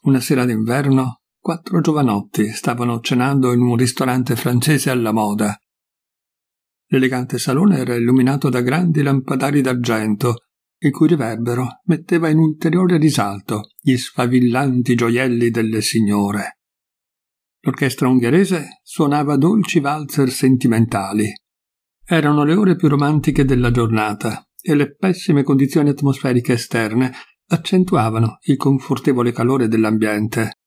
Una sera d'inverno, quattro giovanotti stavano cenando in un ristorante francese alla moda. L'elegante salone era illuminato da grandi lampadari d'argento, il cui riverbero metteva in ulteriore risalto gli sfavillanti gioielli delle signore. L'orchestra ungherese suonava dolci valzer sentimentali. Erano le ore più romantiche della giornata e le pessime condizioni atmosferiche esterne accentuavano il confortevole calore dell'ambiente.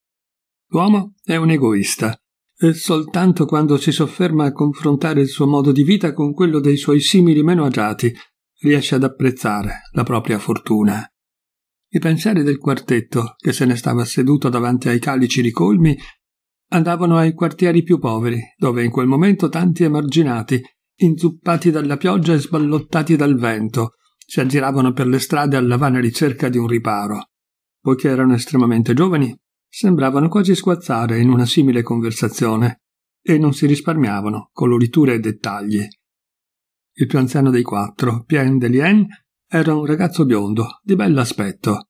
L'uomo è un egoista e soltanto quando si sofferma a confrontare il suo modo di vita con quello dei suoi simili meno agiati riesce ad apprezzare la propria fortuna. I pensieri del quartetto, che se ne stava seduto davanti ai calici ricolmi, andavano ai quartieri più poveri, dove in quel momento tanti emarginati, inzuppati dalla pioggia e sballottati dal vento, si aggiravano per le strade alla vana ricerca di un riparo. Poiché erano estremamente giovani, sembravano quasi squazzare in una simile conversazione e non si risparmiavano coloriture e dettagli. Il più anziano dei quattro, Pien de Lien, era un ragazzo biondo, di bell'aspetto.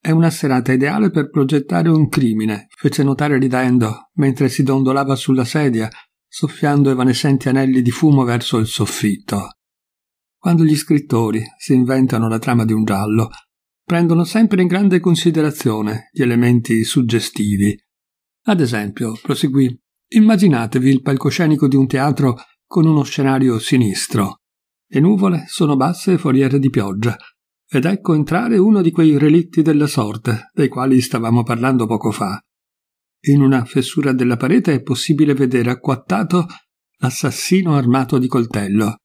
È una serata ideale per progettare un crimine, fece notare ridendo, mentre si dondolava sulla sedia, soffiando evanescenti anelli di fumo verso il soffitto. Quando gli scrittori si inventano la trama di un giallo, prendono sempre in grande considerazione gli elementi suggestivi. Ad esempio, proseguì, immaginatevi il palcoscenico di un teatro con uno scenario sinistro. Le nuvole sono basse e foriere di pioggia, ed ecco entrare uno di quei relitti della sorte dei quali stavamo parlando poco fa. In una fessura della parete è possibile vedere acquattato l'assassino armato di coltello.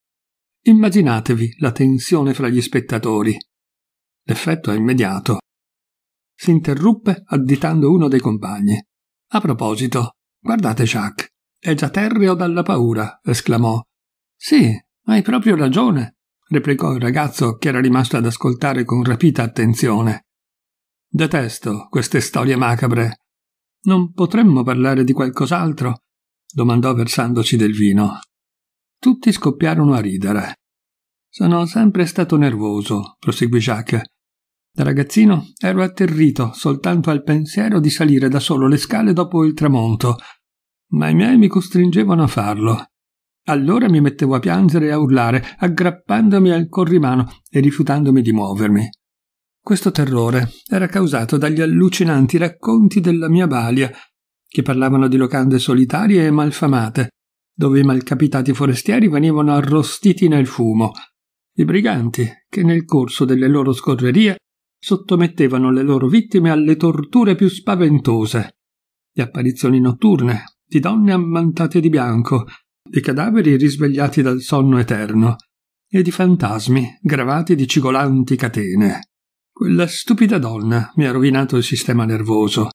Immaginatevi la tensione fra gli spettatori. L'effetto è immediato. Si interruppe additando uno dei compagni. A proposito, guardate Jacques, è già terreo dalla paura, esclamò. Sì, hai proprio ragione, replicò il ragazzo che era rimasto ad ascoltare con rapita attenzione. Detesto queste storie macabre. Non potremmo parlare di qualcos'altro? domandò versandoci del vino. Tutti scoppiarono a ridere. Sono sempre stato nervoso, proseguì Jacques. Da ragazzino ero atterrito soltanto al pensiero di salire da solo le scale dopo il tramonto, ma i miei mi costringevano a farlo. Allora mi mettevo a piangere e a urlare, aggrappandomi al corrimano e rifiutandomi di muovermi. Questo terrore era causato dagli allucinanti racconti della mia balia, che parlavano di locande solitarie e malfamate, dove i malcapitati forestieri venivano arrostiti nel fumo, i briganti che nel corso delle loro scorrerie sottomettevano le loro vittime alle torture più spaventose, di apparizioni notturne, di donne ammantate di bianco, di cadaveri risvegliati dal sonno eterno e di fantasmi gravati di cigolanti catene. Quella stupida donna mi ha rovinato il sistema nervoso.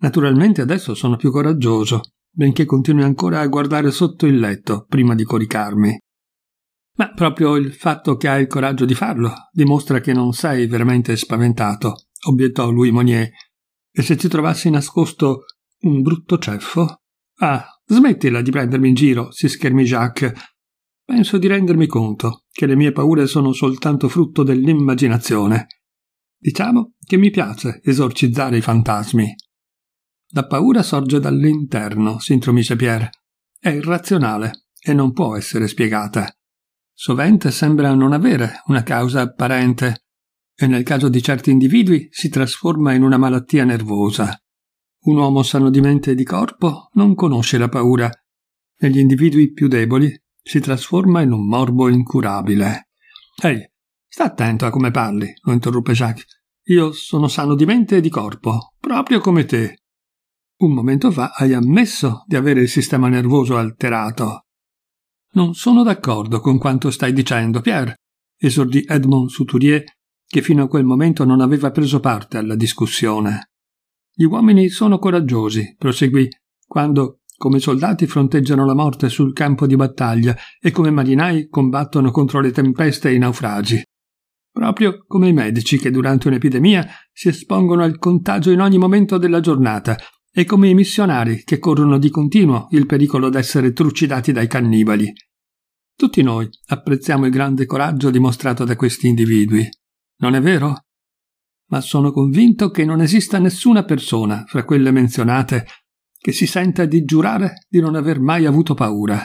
Naturalmente adesso sono più coraggioso benché continui ancora a guardare sotto il letto prima di coricarmi. Ma proprio il fatto che hai il coraggio di farlo dimostra che non sei veramente spaventato, obiettò lui Monier. E se ci trovassi nascosto un brutto ceffo? Ah, smettila di prendermi in giro, si schermì Jacques. Penso di rendermi conto che le mie paure sono soltanto frutto dell'immaginazione. Diciamo che mi piace esorcizzare i fantasmi. La paura sorge dall'interno, sintromise Pierre. È irrazionale e non può essere spiegata. Sovente sembra non avere una causa apparente e nel caso di certi individui si trasforma in una malattia nervosa. Un uomo sano di mente e di corpo non conosce la paura. Negli individui più deboli si trasforma in un morbo incurabile. Ehi, sta attento a come parli, lo interruppe Jacques. Io sono sano di mente e di corpo, proprio come te. Un momento fa hai ammesso di avere il sistema nervoso alterato. Non sono d'accordo con quanto stai dicendo, Pierre, esordì Edmond Suturier, che fino a quel momento non aveva preso parte alla discussione. Gli uomini sono coraggiosi, proseguì, quando, come soldati, fronteggiano la morte sul campo di battaglia e come marinai combattono contro le tempeste e i naufragi. Proprio come i medici che durante un'epidemia si espongono al contagio in ogni momento della giornata e come i missionari che corrono di continuo il pericolo d'essere trucidati dai cannibali. Tutti noi apprezziamo il grande coraggio dimostrato da questi individui, non è vero? Ma sono convinto che non esista nessuna persona, fra quelle menzionate, che si senta di giurare di non aver mai avuto paura.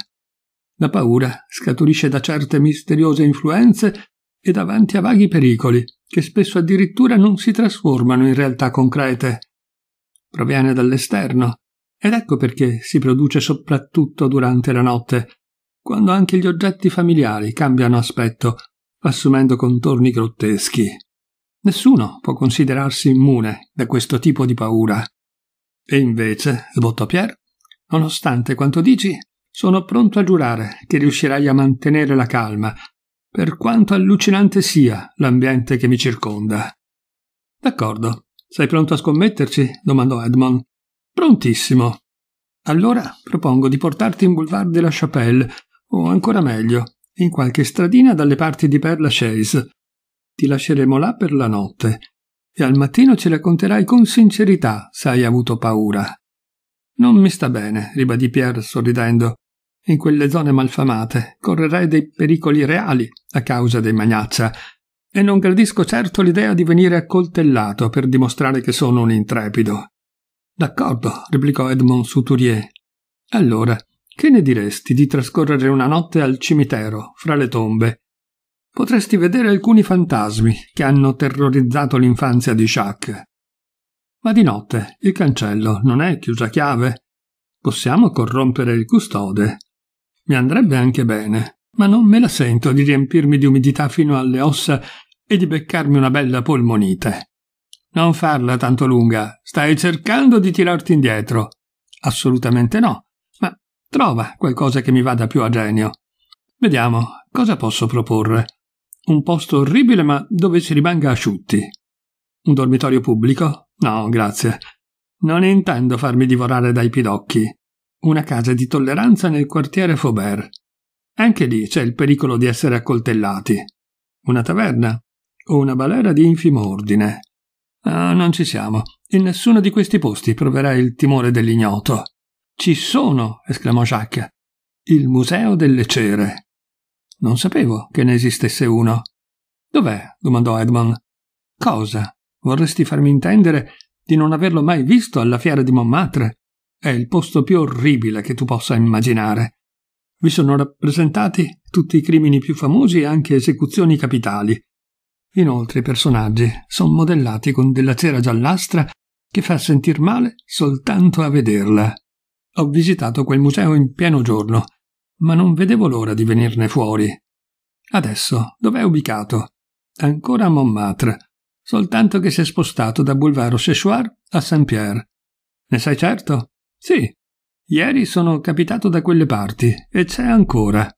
La paura scaturisce da certe misteriose influenze e davanti a vaghi pericoli, che spesso addirittura non si trasformano in realtà concrete, proviene dall'esterno, ed ecco perché si produce soprattutto durante la notte, quando anche gli oggetti familiari cambiano aspetto, assumendo contorni grotteschi. Nessuno può considerarsi immune da questo tipo di paura. E invece, sbottò Pierre, nonostante quanto dici, sono pronto a giurare che riuscirai a mantenere la calma, per quanto allucinante sia l'ambiente che mi circonda. D'accordo, sei pronto a scommetterci? domandò Edmond. Prontissimo. Allora propongo di portarti in Boulevard de la Chapelle, o ancora meglio, in qualche stradina dalle parti di Père Lachaise. Ti lasceremo là per la notte e al mattino ci racconterai con sincerità se hai avuto paura. Non mi sta bene, ribadì Pierre sorridendo. In quelle zone malfamate correrei dei pericoli reali a causa dei magnaccia e non gradisco certo l'idea di venire accoltellato per dimostrare che sono un intrepido. D'accordo, replicò Edmond Suturier. Allora, che ne diresti di trascorrere una notte al cimitero, fra le tombe? Potresti vedere alcuni fantasmi che hanno terrorizzato l'infanzia di Jacques. Ma di notte il cancello non è chiuso a chiave. Possiamo corrompere il custode. Mi andrebbe anche bene ma non me la sento di riempirmi di umidità fino alle ossa e di beccarmi una bella polmonite. Non farla tanto lunga, stai cercando di tirarti indietro. Assolutamente no, ma trova qualcosa che mi vada più a genio. Vediamo, cosa posso proporre? Un posto orribile ma dove si rimanga asciutti. Un dormitorio pubblico? No, grazie. Non intendo farmi divorare dai pidocchi. Una casa di tolleranza nel quartiere Faubert. Anche lì c'è il pericolo di essere accoltellati. Una taverna o una balera di infimo ordine. Ah, non ci siamo. In nessuno di questi posti proverai il timore dell'ignoto. Ci sono, esclamò Jacques. Il Museo delle Cere. Non sapevo che ne esistesse uno. Dov'è? domandò Edmond. Cosa? Vorresti farmi intendere di non averlo mai visto alla fiera di Montmartre? È il posto più orribile che tu possa immaginare. Vi sono rappresentati tutti i crimini più famosi e anche esecuzioni capitali. Inoltre i personaggi sono modellati con della cera giallastra che fa sentir male soltanto a vederla. Ho visitato quel museo in pieno giorno, ma non vedevo l'ora di venirne fuori. Adesso dov'è ubicato? Ancora a Montmartre, soltanto che si è spostato da Boulevard Séchoir a Saint-Pierre. Ne sai certo? Sì, Ieri sono capitato da quelle parti e c'è ancora.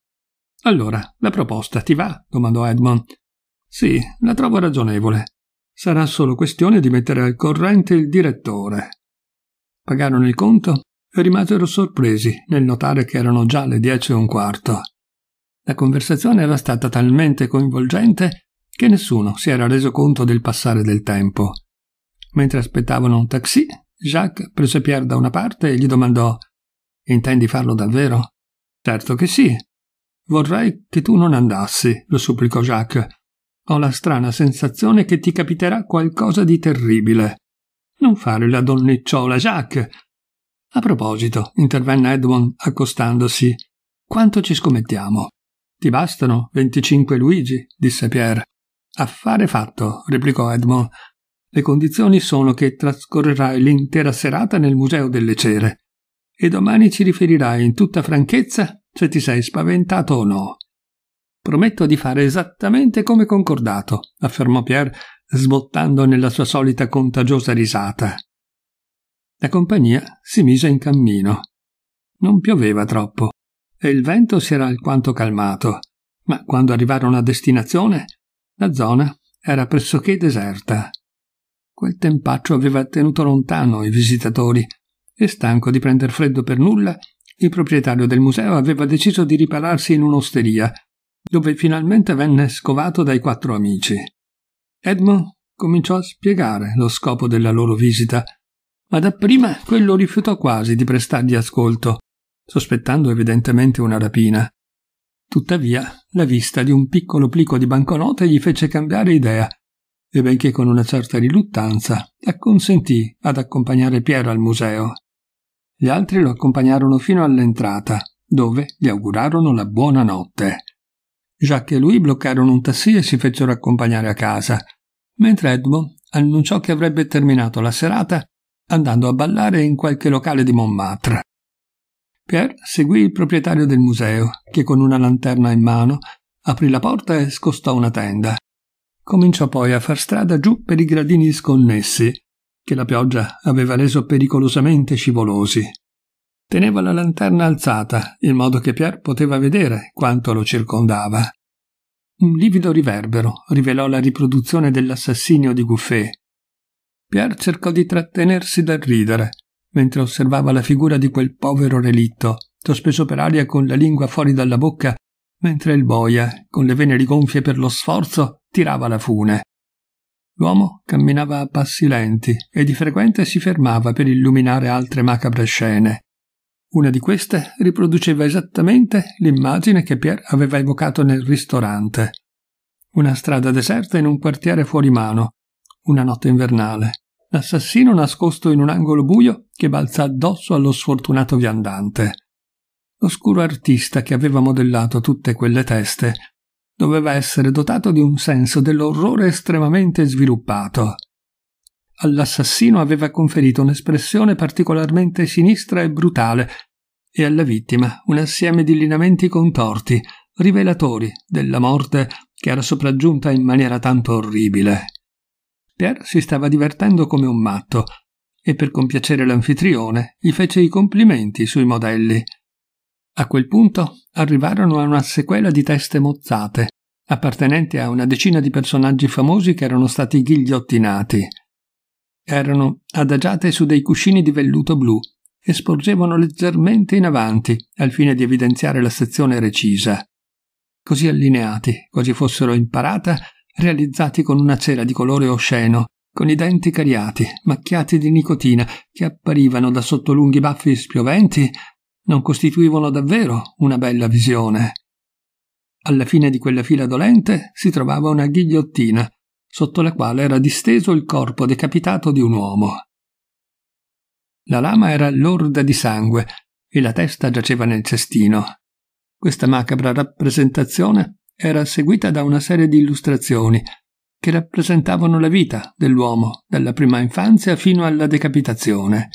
Allora, la proposta ti va? domandò Edmond. Sì, la trovo ragionevole. Sarà solo questione di mettere al corrente il direttore. Pagarono il conto e rimasero sorpresi nel notare che erano già le dieci e un quarto. La conversazione era stata talmente coinvolgente che nessuno si era reso conto del passare del tempo. Mentre aspettavano un taxi, Jacques prese Pierre da una parte e gli domandò Intendi farlo davvero? Certo che sì. Vorrei che tu non andassi, lo supplicò Jacques. Ho la strana sensazione che ti capiterà qualcosa di terribile. Non fare la donnicciola, Jacques. A proposito, intervenne Edmond accostandosi. Quanto ci scommettiamo? Ti bastano 25 Luigi? disse Pierre. Affare fatto, replicò Edmond. Le condizioni sono che trascorrerai l'intera serata nel Museo delle Cere e domani ci riferirai in tutta franchezza se ti sei spaventato o no. Prometto di fare esattamente come concordato, affermò Pierre, sbottando nella sua solita contagiosa risata. La compagnia si mise in cammino. Non pioveva troppo e il vento si era alquanto calmato, ma quando arrivarono a destinazione la zona era pressoché deserta. Quel tempaccio aveva tenuto lontano i visitatori e stanco di prender freddo per nulla, il proprietario del museo aveva deciso di ripararsi in un'osteria, dove finalmente venne scovato dai quattro amici. Edmond cominciò a spiegare lo scopo della loro visita, ma dapprima quello rifiutò quasi di prestargli ascolto, sospettando evidentemente una rapina. Tuttavia, la vista di un piccolo plico di banconote gli fece cambiare idea, e benché con una certa riluttanza, acconsentì ad accompagnare Piero al museo. Gli altri lo accompagnarono fino all'entrata, dove gli augurarono la buona notte. Jacques e lui bloccarono un tassì e si fecero accompagnare a casa, mentre Edmond annunciò che avrebbe terminato la serata andando a ballare in qualche locale di Montmartre. Pierre seguì il proprietario del museo, che con una lanterna in mano aprì la porta e scostò una tenda. Cominciò poi a far strada giù per i gradini sconnessi, che la pioggia aveva reso pericolosamente scivolosi. Teneva la lanterna alzata, in modo che Pierre poteva vedere quanto lo circondava. Un livido riverbero rivelò la riproduzione dell'assassinio di Gouffet. Pierre cercò di trattenersi dal ridere, mentre osservava la figura di quel povero relitto, sospeso per aria con la lingua fuori dalla bocca, mentre il boia, con le vene rigonfie per lo sforzo, tirava la fune. L'uomo camminava a passi lenti e di frequente si fermava per illuminare altre macabre scene. Una di queste riproduceva esattamente l'immagine che Pierre aveva evocato nel ristorante. Una strada deserta in un quartiere fuori mano, una notte invernale. L'assassino nascosto in un angolo buio che balza addosso allo sfortunato viandante. L'oscuro artista che aveva modellato tutte quelle teste doveva essere dotato di un senso dell'orrore estremamente sviluppato. All'assassino aveva conferito un'espressione particolarmente sinistra e brutale e alla vittima un assieme di lineamenti contorti, rivelatori della morte che era sopraggiunta in maniera tanto orribile. Pierre si stava divertendo come un matto e per compiacere l'anfitrione gli fece i complimenti sui modelli. A quel punto arrivarono a una sequela di teste mozzate, appartenenti a una decina di personaggi famosi che erano stati ghigliottinati. Erano adagiate su dei cuscini di velluto blu e sporgevano leggermente in avanti al fine di evidenziare la sezione recisa. Così allineati, quasi fossero in parata, realizzati con una cera di colore osceno, con i denti cariati, macchiati di nicotina, che apparivano da sotto lunghi baffi spioventi non costituivano davvero una bella visione. Alla fine di quella fila dolente si trovava una ghigliottina, sotto la quale era disteso il corpo decapitato di un uomo. La lama era lorda di sangue e la testa giaceva nel cestino. Questa macabra rappresentazione era seguita da una serie di illustrazioni che rappresentavano la vita dell'uomo dalla prima infanzia fino alla decapitazione.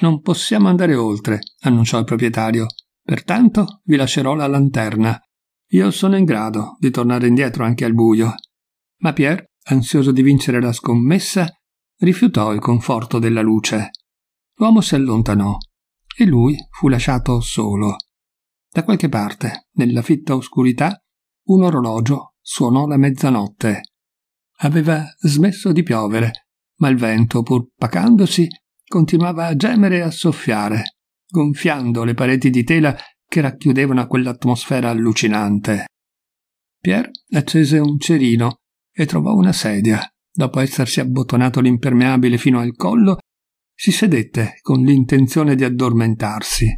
Non possiamo andare oltre, annunciò il proprietario. Pertanto vi lascerò la lanterna. Io sono in grado di tornare indietro anche al buio. Ma Pierre, ansioso di vincere la scommessa, rifiutò il conforto della luce. L'uomo si allontanò e lui fu lasciato solo. Da qualche parte, nella fitta oscurità, un orologio suonò la mezzanotte. Aveva smesso di piovere, ma il vento, pur pacandosi, continuava a gemere e a soffiare, gonfiando le pareti di tela che racchiudevano quell'atmosfera allucinante. Pierre accese un cerino e trovò una sedia. Dopo essersi abbottonato l'impermeabile fino al collo, si sedette con l'intenzione di addormentarsi.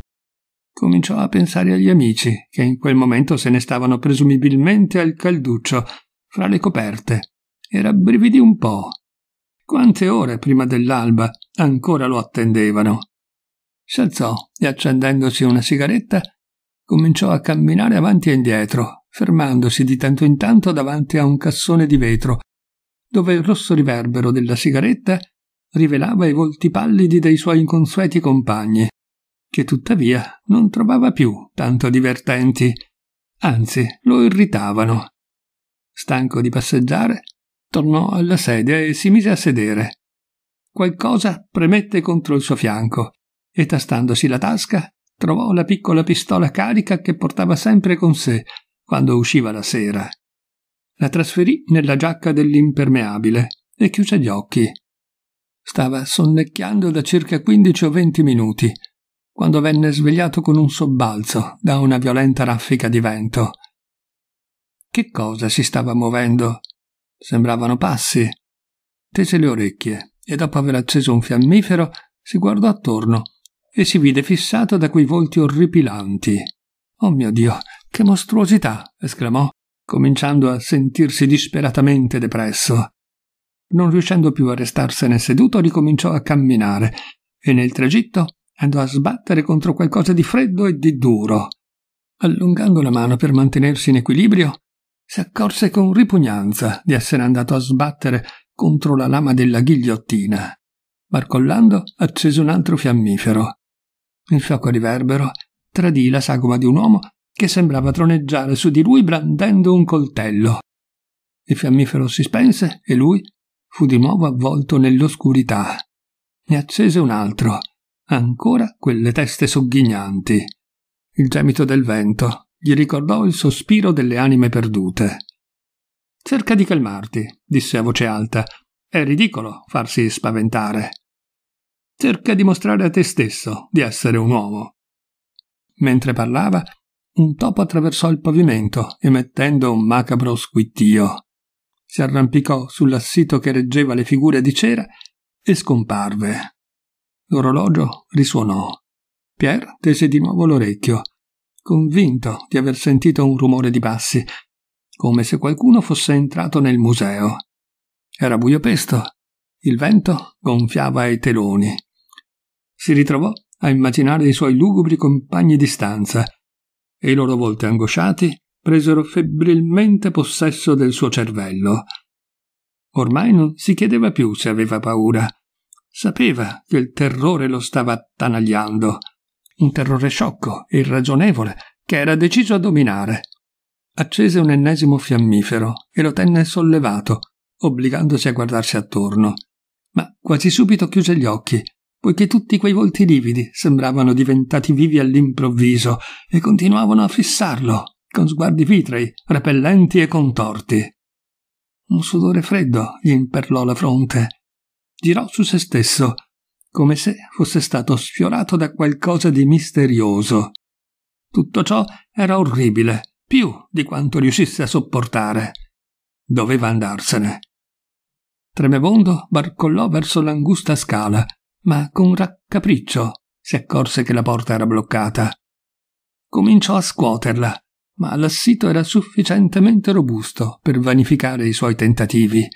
Cominciò a pensare agli amici, che in quel momento se ne stavano presumibilmente al calduccio, fra le coperte, e rabbrividì un po'. Quante ore prima dell'alba ancora lo attendevano. Si alzò e accendendosi una sigaretta cominciò a camminare avanti e indietro, fermandosi di tanto in tanto davanti a un cassone di vetro, dove il rosso riverbero della sigaretta rivelava i volti pallidi dei suoi inconsueti compagni, che tuttavia non trovava più tanto divertenti, anzi lo irritavano. Stanco di passeggiare, tornò alla sedia e si mise a sedere. Qualcosa premette contro il suo fianco e tastandosi la tasca trovò la piccola pistola carica che portava sempre con sé quando usciva la sera. La trasferì nella giacca dell'impermeabile e chiuse gli occhi. Stava sonnecchiando da circa 15 o 20 minuti quando venne svegliato con un sobbalzo da una violenta raffica di vento. Che cosa si stava muovendo? Sembravano passi. Tese le orecchie e dopo aver acceso un fiammifero si guardò attorno e si vide fissato da quei volti orripilanti. Oh mio Dio, che mostruosità! esclamò, cominciando a sentirsi disperatamente depresso. Non riuscendo più a restarsene seduto, ricominciò a camminare e nel tragitto andò a sbattere contro qualcosa di freddo e di duro. Allungando la mano per mantenersi in equilibrio, si accorse con ripugnanza di essere andato a sbattere contro la lama della ghigliottina. Barcollando, accese un altro fiammifero. Il fiocco riverbero tradì la sagoma di un uomo che sembrava troneggiare su di lui brandendo un coltello. Il fiammifero si spense e lui fu di nuovo avvolto nell'oscurità. Ne accese un altro, ancora quelle teste sogghignanti. Il gemito del vento gli ricordò il sospiro delle anime perdute. Cerca di calmarti, disse a voce alta. È ridicolo farsi spaventare. Cerca di mostrare a te stesso di essere un uomo. Mentre parlava, un topo attraversò il pavimento, emettendo un macabro squittio. Si arrampicò sull'assito che reggeva le figure di cera e scomparve. L'orologio risuonò. Pierre tese di nuovo l'orecchio, convinto di aver sentito un rumore di passi, come se qualcuno fosse entrato nel museo. Era buio pesto, il vento gonfiava i teloni. Si ritrovò a immaginare i suoi lugubri compagni di stanza e i loro volti angosciati presero febbrilmente possesso del suo cervello. Ormai non si chiedeva più se aveva paura. Sapeva che il terrore lo stava attanagliando, un terrore sciocco irragionevole che era deciso a dominare accese un ennesimo fiammifero e lo tenne sollevato, obbligandosi a guardarsi attorno. Ma quasi subito chiuse gli occhi, poiché tutti quei volti lividi sembravano diventati vivi all'improvviso e continuavano a fissarlo, con sguardi vitrei, repellenti e contorti. Un sudore freddo gli imperlò la fronte. Girò su se stesso, come se fosse stato sfiorato da qualcosa di misterioso. Tutto ciò era orribile, più di quanto riuscisse a sopportare. Doveva andarsene. Tremebondo barcollò verso l'angusta scala, ma con raccapriccio si accorse che la porta era bloccata. Cominciò a scuoterla, ma l'assito era sufficientemente robusto per vanificare i suoi tentativi.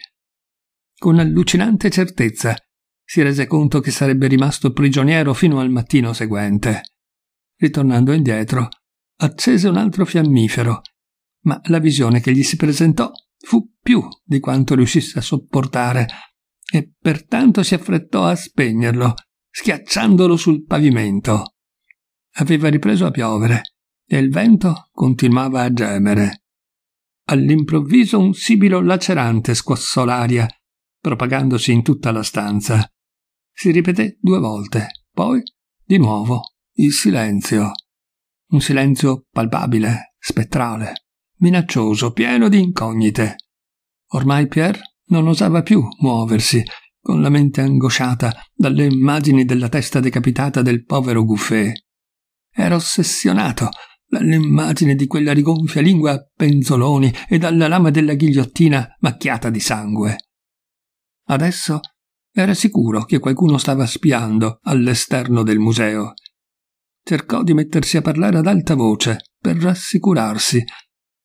Con allucinante certezza si rese conto che sarebbe rimasto prigioniero fino al mattino seguente. Ritornando indietro, accese un altro fiammifero, ma la visione che gli si presentò fu più di quanto riuscisse a sopportare e pertanto si affrettò a spegnerlo, schiacciandolo sul pavimento. Aveva ripreso a piovere e il vento continuava a gemere. All'improvviso un sibilo lacerante squassò l'aria, propagandosi in tutta la stanza. Si ripeté due volte, poi di nuovo il silenzio un silenzio palpabile, spettrale, minaccioso, pieno di incognite. Ormai Pierre non osava più muoversi, con la mente angosciata dalle immagini della testa decapitata del povero Gouffet. Era ossessionato dall'immagine di quella rigonfia lingua a penzoloni e dalla lama della ghigliottina macchiata di sangue. Adesso era sicuro che qualcuno stava spiando all'esterno del museo cercò di mettersi a parlare ad alta voce per rassicurarsi,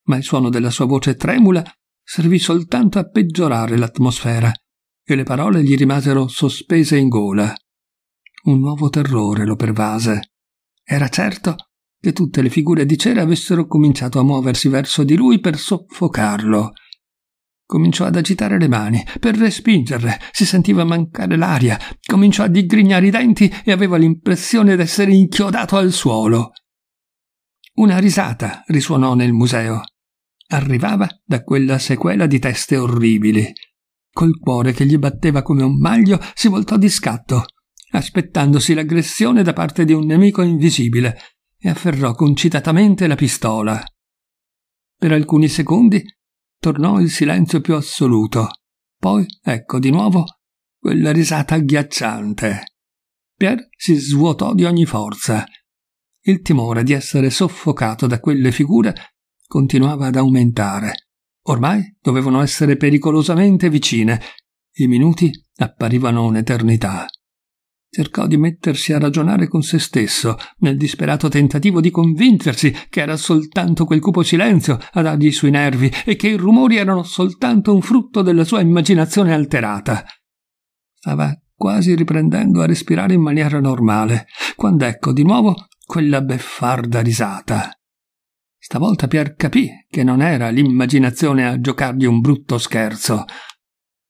ma il suono della sua voce tremula servì soltanto a peggiorare l'atmosfera e le parole gli rimasero sospese in gola. Un nuovo terrore lo pervase. Era certo che tutte le figure di cera avessero cominciato a muoversi verso di lui per soffocarlo. Cominciò ad agitare le mani per respingerle, si sentiva mancare l'aria, cominciò a digrignare i denti e aveva l'impressione d'essere inchiodato al suolo. Una risata risuonò nel museo. Arrivava da quella sequela di teste orribili. Col cuore che gli batteva come un maglio, si voltò di scatto, aspettandosi l'aggressione da parte di un nemico invisibile, e afferrò concitatamente la pistola. Per alcuni secondi tornò il silenzio più assoluto. Poi, ecco di nuovo, quella risata agghiacciante. Pierre si svuotò di ogni forza. Il timore di essere soffocato da quelle figure continuava ad aumentare. Ormai dovevano essere pericolosamente vicine. I minuti apparivano un'eternità cercò di mettersi a ragionare con se stesso, nel disperato tentativo di convincersi che era soltanto quel cupo silenzio a dargli sui nervi e che i rumori erano soltanto un frutto della sua immaginazione alterata. Stava quasi riprendendo a respirare in maniera normale, quando ecco di nuovo quella beffarda risata. Stavolta Pier capì che non era l'immaginazione a giocargli un brutto scherzo.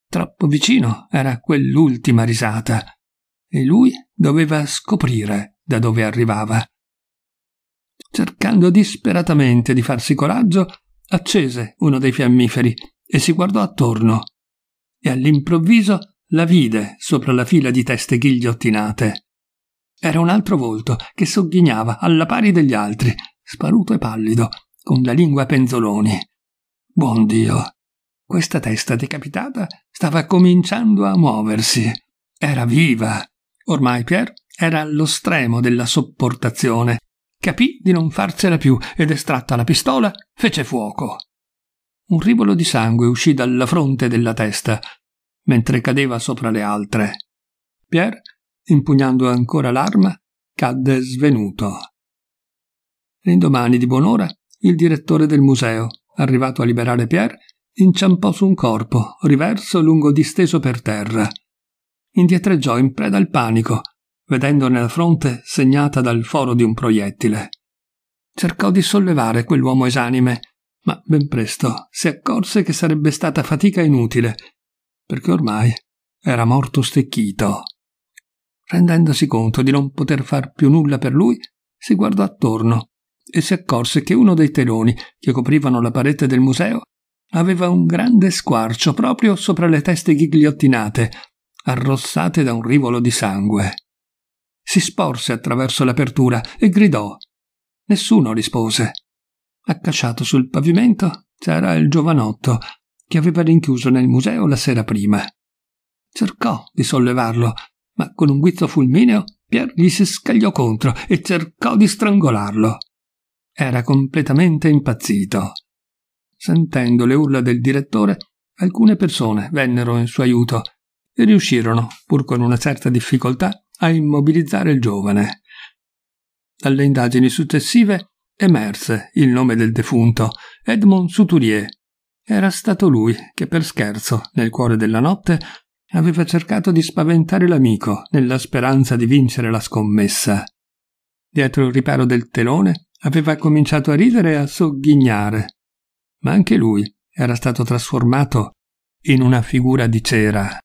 Troppo vicino era quell'ultima risata e lui doveva scoprire da dove arrivava. Cercando disperatamente di farsi coraggio, accese uno dei fiammiferi e si guardò attorno e all'improvviso la vide sopra la fila di teste ghigliottinate. Era un altro volto che sogghignava alla pari degli altri, sparuto e pallido, con la lingua a penzoloni. Buon Dio! Questa testa decapitata stava cominciando a muoversi. Era viva! Ormai Pierre era allo stremo della sopportazione. Capì di non farsela più ed estratta la pistola fece fuoco. Un rivolo di sangue uscì dalla fronte e della testa, mentre cadeva sopra le altre. Pierre, impugnando ancora l'arma, cadde svenuto. L'indomani di buon'ora il direttore del museo, arrivato a liberare Pierre, inciampò su un corpo, riverso lungo disteso per terra indietreggiò in preda al panico, vedendone la fronte segnata dal foro di un proiettile. Cercò di sollevare quell'uomo esanime, ma ben presto si accorse che sarebbe stata fatica inutile, perché ormai era morto stecchito. Rendendosi conto di non poter far più nulla per lui, si guardò attorno e si accorse che uno dei teloni che coprivano la parete del museo aveva un grande squarcio proprio sopra le teste ghigliottinate arrossate da un rivolo di sangue. Si sporse attraverso l'apertura e gridò. Nessuno rispose. Accasciato sul pavimento c'era il giovanotto che aveva rinchiuso nel museo la sera prima. Cercò di sollevarlo, ma con un guizzo fulmineo Pier gli si scagliò contro e cercò di strangolarlo. Era completamente impazzito. Sentendo le urla del direttore, alcune persone vennero in suo aiuto riuscirono, pur con una certa difficoltà, a immobilizzare il giovane. Dalle indagini successive emerse il nome del defunto, Edmond Suturier. Era stato lui che per scherzo, nel cuore della notte, aveva cercato di spaventare l'amico nella speranza di vincere la scommessa. Dietro il riparo del telone aveva cominciato a ridere e a sogghignare. Ma anche lui era stato trasformato in una figura di cera.